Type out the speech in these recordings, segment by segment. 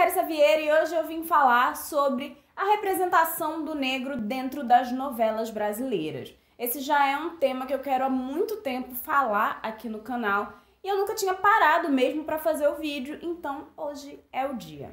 Carissa Vieira e hoje eu vim falar sobre a representação do negro dentro das novelas brasileiras. Esse já é um tema que eu quero há muito tempo falar aqui no canal e eu nunca tinha parado mesmo para fazer o vídeo, então hoje é o dia.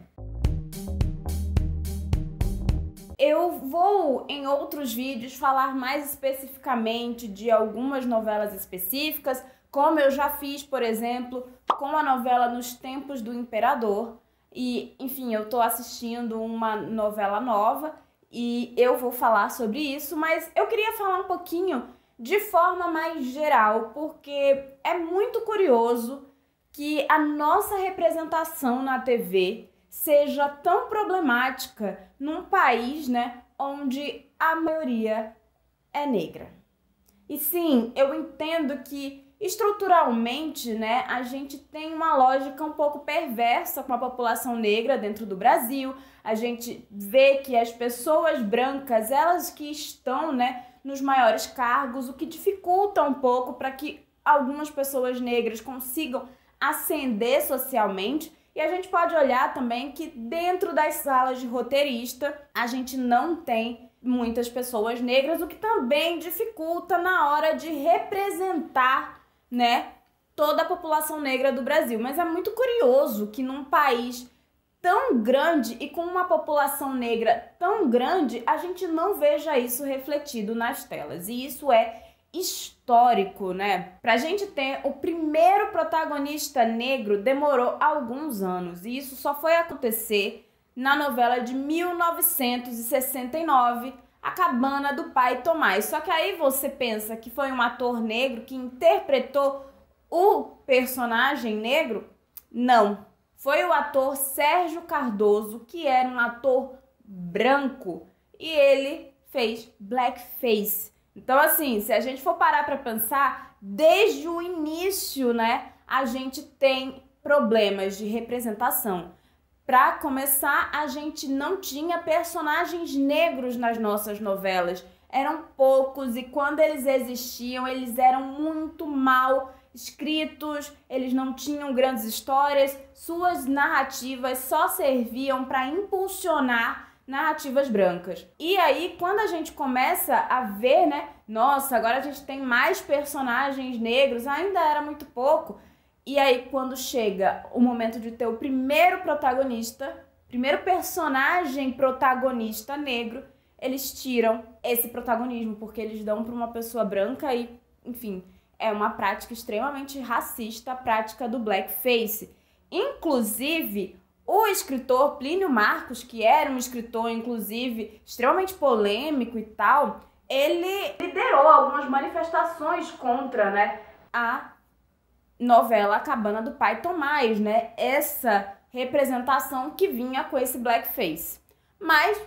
Eu vou em outros vídeos falar mais especificamente de algumas novelas específicas, como eu já fiz, por exemplo, com a novela Nos Tempos do Imperador, e, enfim, eu tô assistindo uma novela nova e eu vou falar sobre isso, mas eu queria falar um pouquinho de forma mais geral, porque é muito curioso que a nossa representação na TV seja tão problemática num país, né, onde a maioria é negra. E sim, eu entendo que Estruturalmente, né, a gente tem uma lógica um pouco perversa com a população negra dentro do Brasil. A gente vê que as pessoas brancas, elas que estão, né, nos maiores cargos, o que dificulta um pouco para que algumas pessoas negras consigam ascender socialmente. E a gente pode olhar também que dentro das salas de roteirista, a gente não tem muitas pessoas negras, o que também dificulta na hora de representar né, toda a população negra do Brasil. Mas é muito curioso que num país tão grande e com uma população negra tão grande, a gente não veja isso refletido nas telas. E isso é histórico, né? Pra gente ter o primeiro protagonista negro demorou alguns anos e isso só foi acontecer na novela de 1969 a Cabana do Pai Tomás. Só que aí você pensa que foi um ator negro que interpretou o personagem negro? Não. Foi o ator Sérgio Cardoso, que era um ator branco, e ele fez blackface. Então, assim, se a gente for parar para pensar, desde o início, né, a gente tem problemas de representação. Para começar, a gente não tinha personagens negros nas nossas novelas. Eram poucos e quando eles existiam, eles eram muito mal escritos, eles não tinham grandes histórias, suas narrativas só serviam para impulsionar narrativas brancas. E aí, quando a gente começa a ver, né, nossa, agora a gente tem mais personagens negros, ainda era muito pouco, e aí, quando chega o momento de ter o primeiro protagonista, primeiro personagem protagonista negro, eles tiram esse protagonismo, porque eles dão para uma pessoa branca e, enfim, é uma prática extremamente racista, a prática do blackface. Inclusive, o escritor Plínio Marcos, que era um escritor, inclusive, extremamente polêmico e tal, ele liderou algumas manifestações contra né, a novela A Cabana do Pai Tomás, né? Essa representação que vinha com esse blackface. Mas,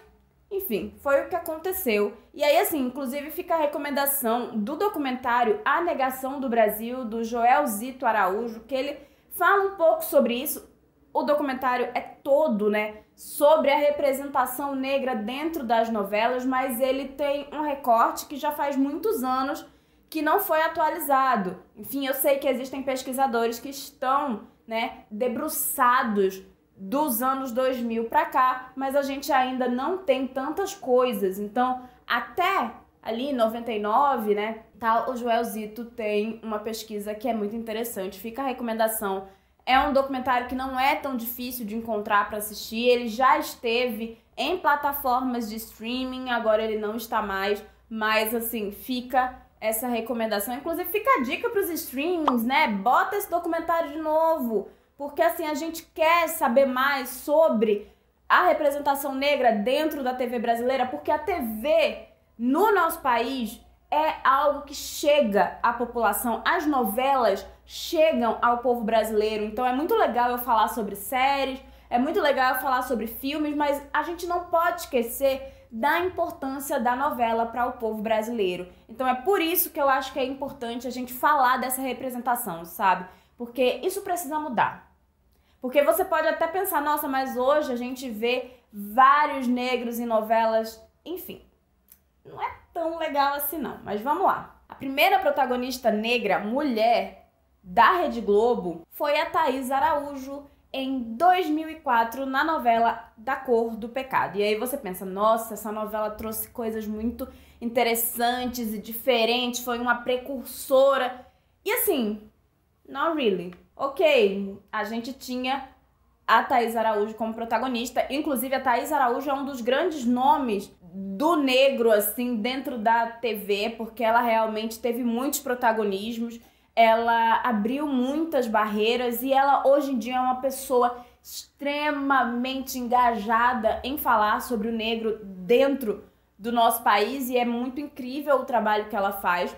enfim, foi o que aconteceu. E aí, assim, inclusive fica a recomendação do documentário A Negação do Brasil, do Joel Zito Araújo, que ele fala um pouco sobre isso. O documentário é todo, né, sobre a representação negra dentro das novelas, mas ele tem um recorte que já faz muitos anos que não foi atualizado. Enfim, eu sei que existem pesquisadores que estão, né, debruçados dos anos 2000 para cá, mas a gente ainda não tem tantas coisas. Então, até ali 99, né, tal, tá, o o Joelzito tem uma pesquisa que é muito interessante. Fica a recomendação. É um documentário que não é tão difícil de encontrar para assistir. Ele já esteve em plataformas de streaming, agora ele não está mais, mas assim, fica essa recomendação. Inclusive, fica a dica para os streams, né? Bota esse documentário de novo. Porque assim, a gente quer saber mais sobre a representação negra dentro da TV brasileira, porque a TV no nosso país é algo que chega à população. As novelas chegam ao povo brasileiro. Então é muito legal eu falar sobre séries, é muito legal falar sobre filmes, mas a gente não pode esquecer da importância da novela para o povo brasileiro. Então é por isso que eu acho que é importante a gente falar dessa representação, sabe? Porque isso precisa mudar. Porque você pode até pensar, nossa, mas hoje a gente vê vários negros em novelas, enfim. Não é tão legal assim não, mas vamos lá. A primeira protagonista negra, mulher, da Rede Globo foi a Thaís Araújo, em 2004 na novela Da Cor do Pecado. E aí você pensa, nossa, essa novela trouxe coisas muito interessantes e diferentes, foi uma precursora. E assim, not really. Ok, a gente tinha a Thaís Araújo como protagonista. Inclusive, a Thaís Araújo é um dos grandes nomes do negro, assim, dentro da TV, porque ela realmente teve muitos protagonismos ela abriu muitas barreiras e ela hoje em dia é uma pessoa extremamente engajada em falar sobre o negro dentro do nosso país e é muito incrível o trabalho que ela faz.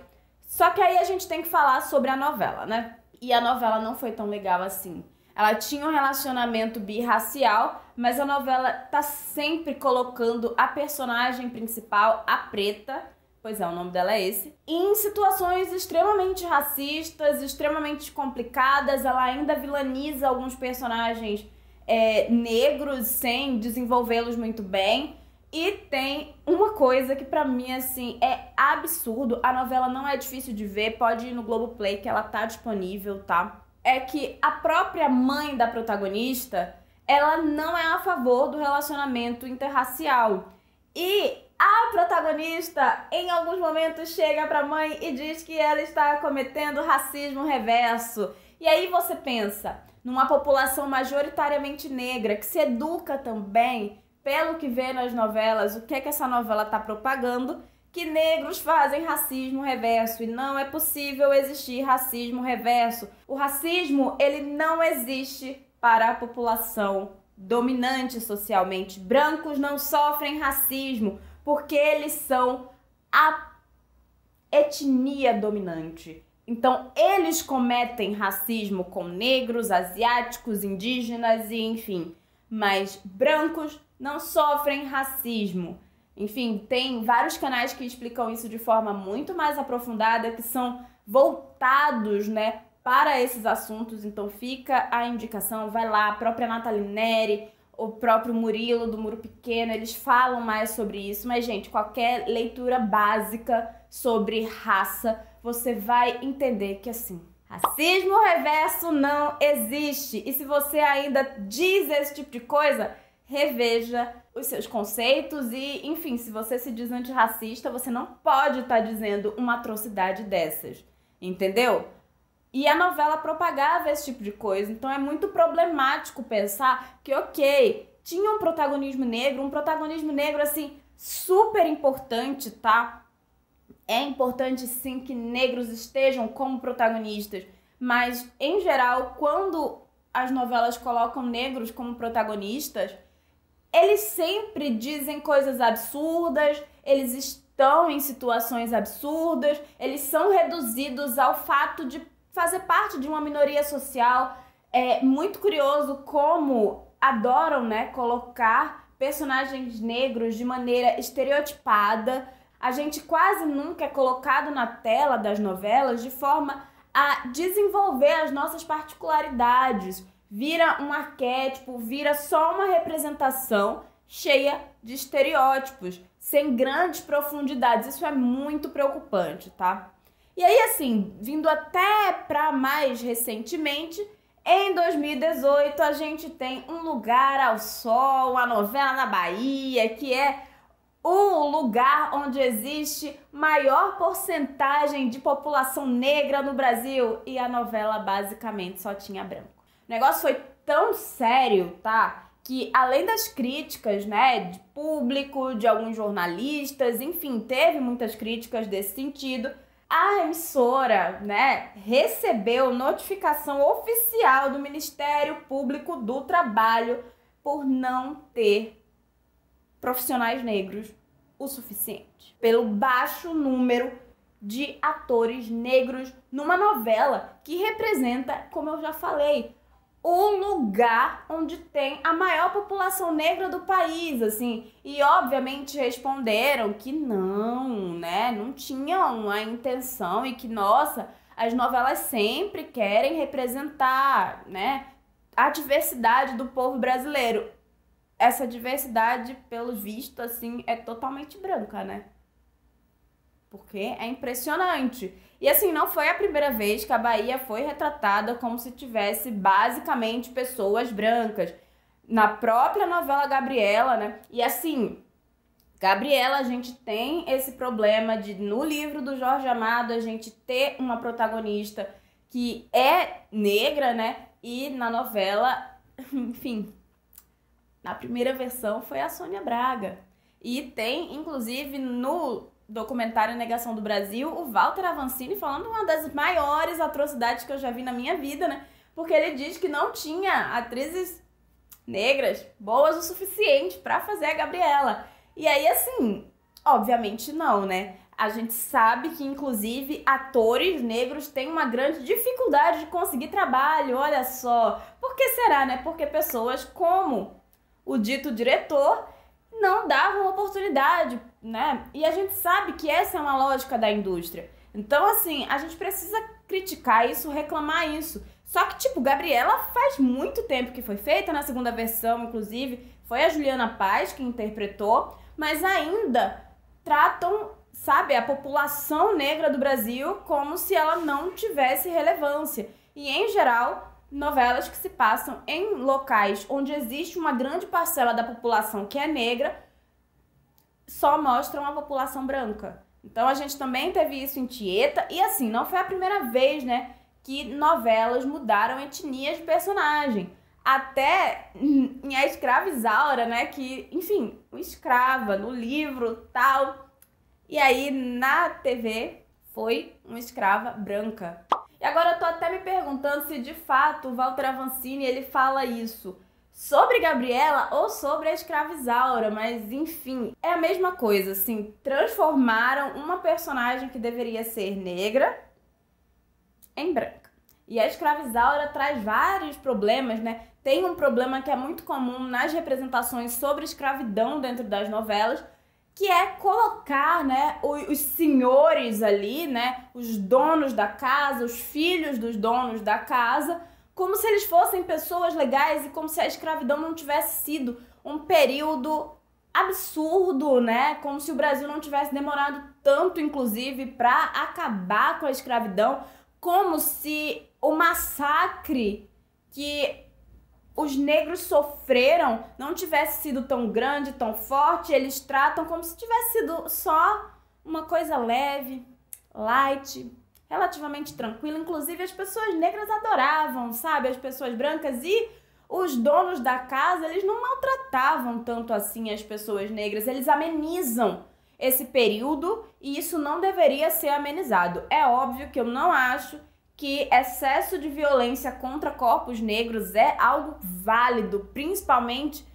Só que aí a gente tem que falar sobre a novela, né? E a novela não foi tão legal assim. Ela tinha um relacionamento birracial, mas a novela tá sempre colocando a personagem principal, a preta, Pois é, o nome dela é esse. Em situações extremamente racistas, extremamente complicadas, ela ainda vilaniza alguns personagens é, negros sem desenvolvê-los muito bem. E tem uma coisa que para mim assim é absurdo. A novela não é difícil de ver, pode ir no Globo Play que ela tá disponível, tá? É que a própria mãe da protagonista, ela não é a favor do relacionamento interracial. E a protagonista, em alguns momentos, chega para a mãe e diz que ela está cometendo racismo reverso. E aí você pensa, numa população majoritariamente negra que se educa também pelo que vê nas novelas, o que é que essa novela está propagando? Que negros fazem racismo reverso e não é possível existir racismo reverso. O racismo, ele não existe para a população dominante socialmente. Brancos não sofrem racismo porque eles são a etnia dominante. Então, eles cometem racismo com negros, asiáticos, indígenas e enfim. Mas brancos não sofrem racismo. Enfim, tem vários canais que explicam isso de forma muito mais aprofundada, que são voltados, né, para esses assuntos. Então, fica a indicação, vai lá, a própria Nathalie Neri, o próprio Murilo do Muro Pequeno, eles falam mais sobre isso, mas gente, qualquer leitura básica sobre raça, você vai entender que assim, racismo reverso não existe. E se você ainda diz esse tipo de coisa, reveja os seus conceitos e, enfim, se você se diz antirracista, você não pode estar tá dizendo uma atrocidade dessas. Entendeu? E a novela propagava esse tipo de coisa. Então é muito problemático pensar que, ok, tinha um protagonismo negro, um protagonismo negro assim, super importante, tá? É importante sim que negros estejam como protagonistas, mas em geral, quando as novelas colocam negros como protagonistas, eles sempre dizem coisas absurdas, eles estão em situações absurdas, eles são reduzidos ao fato de fazer parte de uma minoria social. É muito curioso como adoram, né, colocar personagens negros de maneira estereotipada. A gente quase nunca é colocado na tela das novelas de forma a desenvolver as nossas particularidades. Vira um arquétipo, vira só uma representação cheia de estereótipos, sem grandes profundidades. Isso é muito preocupante, tá? E aí, assim, vindo até para mais recentemente, em 2018 a gente tem Um Lugar ao Sol, a novela na Bahia, que é o lugar onde existe maior porcentagem de população negra no Brasil e a novela basicamente só tinha branco. O negócio foi tão sério, tá? Que além das críticas, né, de público, de alguns jornalistas, enfim, teve muitas críticas desse sentido a emissora, né, recebeu notificação oficial do Ministério Público do Trabalho por não ter profissionais negros o suficiente, pelo baixo número de atores negros numa novela que representa, como eu já falei, o lugar onde tem a maior população negra do país, assim. E obviamente responderam que não, né? Não tinham a intenção e que, nossa, as novelas sempre querem representar, né, a diversidade do povo brasileiro. Essa diversidade, pelo visto, assim, é totalmente branca, né? porque é impressionante. E assim, não foi a primeira vez que a Bahia foi retratada como se tivesse basicamente pessoas brancas. Na própria novela Gabriela, né? E assim, Gabriela, a gente tem esse problema de no livro do Jorge Amado a gente ter uma protagonista que é negra, né? E na novela, enfim, na primeira versão foi a Sônia Braga. E tem, inclusive, no documentário Negação do Brasil, o Walter Avancini falando uma das maiores atrocidades que eu já vi na minha vida, né? Porque ele diz que não tinha atrizes negras boas o suficiente para fazer a Gabriela. E aí, assim, obviamente não, né? A gente sabe que, inclusive, atores negros têm uma grande dificuldade de conseguir trabalho, olha só. Por que será, né? Porque pessoas como o dito diretor não davam oportunidade né? E a gente sabe que essa é uma lógica da indústria. Então, assim, a gente precisa criticar isso, reclamar isso. Só que, tipo, Gabriela faz muito tempo que foi feita, na segunda versão, inclusive, foi a Juliana Paz que interpretou, mas ainda tratam, sabe, a população negra do Brasil como se ela não tivesse relevância. E, em geral, novelas que se passam em locais onde existe uma grande parcela da população que é negra só mostram a população branca. Então a gente também teve isso em Tieta, e assim, não foi a primeira vez, né, que novelas mudaram etnias de personagem. Até em A Escravizaura, né, que, enfim, o escrava no livro, tal. E aí na TV foi uma escrava branca. E agora eu tô até me perguntando se de fato o Walter Avancini ele fala isso sobre Gabriela ou sobre a escravizaura, mas enfim, é a mesma coisa, assim, transformaram uma personagem que deveria ser negra em branca. E a escravizaura traz vários problemas, né? Tem um problema que é muito comum nas representações sobre escravidão dentro das novelas, que é colocar, né, os senhores ali, né, os donos da casa, os filhos dos donos da casa, como se eles fossem pessoas legais e como se a escravidão não tivesse sido um período absurdo, né? Como se o Brasil não tivesse demorado tanto, inclusive, para acabar com a escravidão, como se o massacre que os negros sofreram não tivesse sido tão grande, tão forte, eles tratam como se tivesse sido só uma coisa leve, light, relativamente tranquilo. Inclusive, as pessoas negras adoravam, sabe? As pessoas brancas e os donos da casa, eles não maltratavam tanto assim as pessoas negras. Eles amenizam esse período e isso não deveria ser amenizado. É óbvio que eu não acho que excesso de violência contra corpos negros é algo válido, principalmente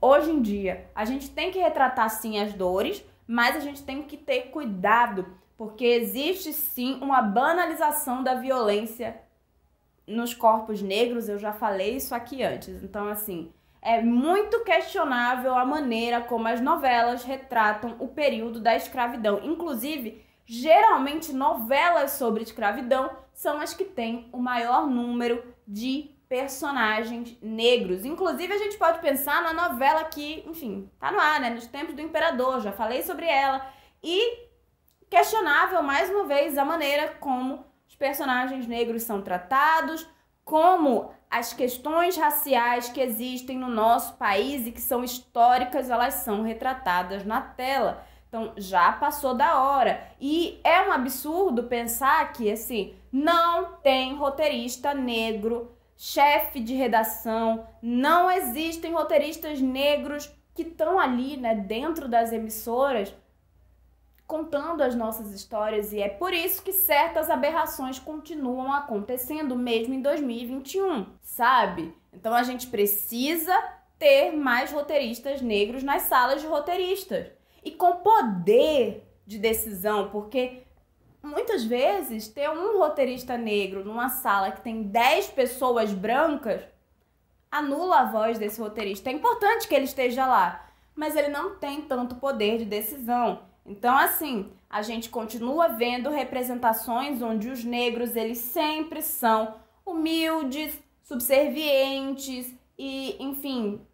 hoje em dia. A gente tem que retratar sim as dores, mas a gente tem que ter cuidado porque existe sim uma banalização da violência nos corpos negros, eu já falei isso aqui antes. Então, assim, é muito questionável a maneira como as novelas retratam o período da escravidão. Inclusive, geralmente novelas sobre escravidão são as que têm o maior número de personagens negros. Inclusive, a gente pode pensar na novela que, enfim, tá no ar, né? Nos tempos do imperador, já falei sobre ela. E questionável, mais uma vez, a maneira como os personagens negros são tratados, como as questões raciais que existem no nosso país e que são históricas, elas são retratadas na tela. Então já passou da hora. E é um absurdo pensar que assim, não tem roteirista negro, chefe de redação, não existem roteiristas negros que estão ali, né, dentro das emissoras contando as nossas histórias e é por isso que certas aberrações continuam acontecendo mesmo em 2021, sabe? Então a gente precisa ter mais roteiristas negros nas salas de roteiristas e com poder de decisão, porque muitas vezes ter um roteirista negro numa sala que tem 10 pessoas brancas anula a voz desse roteirista. É importante que ele esteja lá, mas ele não tem tanto poder de decisão. Então, assim, a gente continua vendo representações onde os negros eles sempre são humildes, subservientes e, enfim,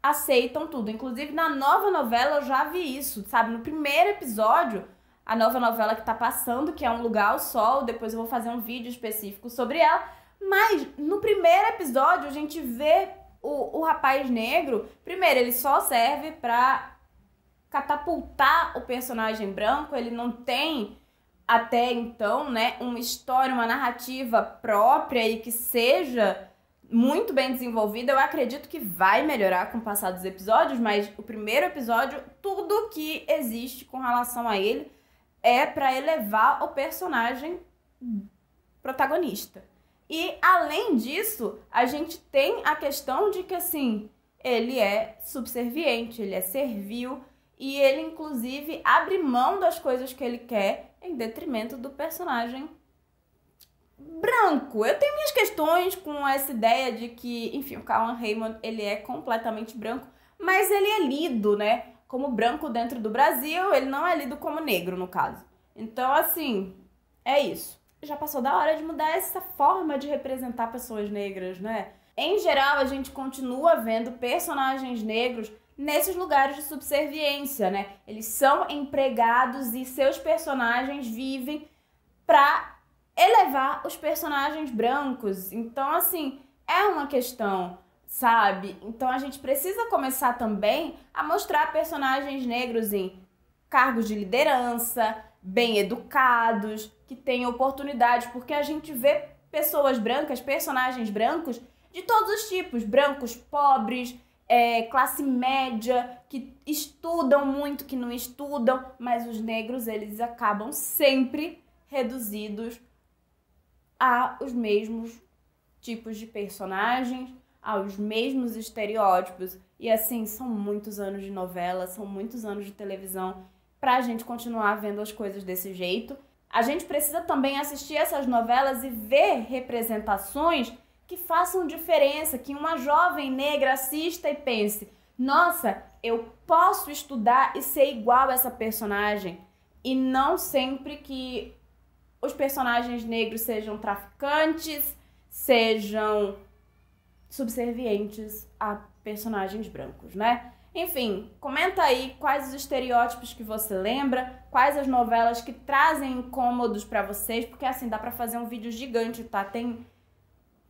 aceitam tudo. Inclusive, na nova novela eu já vi isso, sabe? No primeiro episódio, a nova novela que tá passando, que é Um Lugar ao Sol, depois eu vou fazer um vídeo específico sobre ela. Mas no primeiro episódio a gente vê o, o rapaz negro. Primeiro, ele só serve pra catapultar o personagem branco, ele não tem até então, né, uma história, uma narrativa própria e que seja muito bem desenvolvida. Eu acredito que vai melhorar com o passar dos episódios, mas o primeiro episódio, tudo que existe com relação a ele é para elevar o personagem protagonista. E além disso, a gente tem a questão de que assim, ele é subserviente, ele é servil, e ele, inclusive, abre mão das coisas que ele quer em detrimento do personagem branco. Eu tenho minhas questões com essa ideia de que, enfim, o Callan Raymond, ele é completamente branco, mas ele é lido, né, como branco dentro do Brasil, ele não é lido como negro, no caso. Então, assim, é isso. Já passou da hora de mudar essa forma de representar pessoas negras, né? Em geral, a gente continua vendo personagens negros nesses lugares de subserviência, né? Eles são empregados e seus personagens vivem para elevar os personagens brancos. Então, assim, é uma questão, sabe? Então a gente precisa começar também a mostrar personagens negros em cargos de liderança, bem educados, que têm oportunidades, porque a gente vê pessoas brancas, personagens brancos de todos os tipos, brancos, pobres, é, classe média, que estudam muito, que não estudam, mas os negros eles acabam sempre reduzidos a os mesmos tipos de personagens, aos mesmos estereótipos. E assim, são muitos anos de novela, são muitos anos de televisão para a gente continuar vendo as coisas desse jeito. A gente precisa também assistir essas novelas e ver representações que façam diferença, que uma jovem negra assista e pense: nossa, eu posso estudar e ser igual a essa personagem. E não sempre que os personagens negros sejam traficantes, sejam subservientes a personagens brancos, né? Enfim, comenta aí quais os estereótipos que você lembra, quais as novelas que trazem incômodos para vocês, porque assim dá para fazer um vídeo gigante, tá? Tem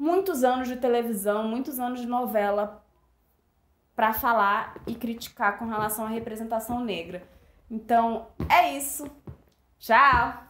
muitos anos de televisão, muitos anos de novela para falar e criticar com relação à representação negra. Então, é isso. Tchau!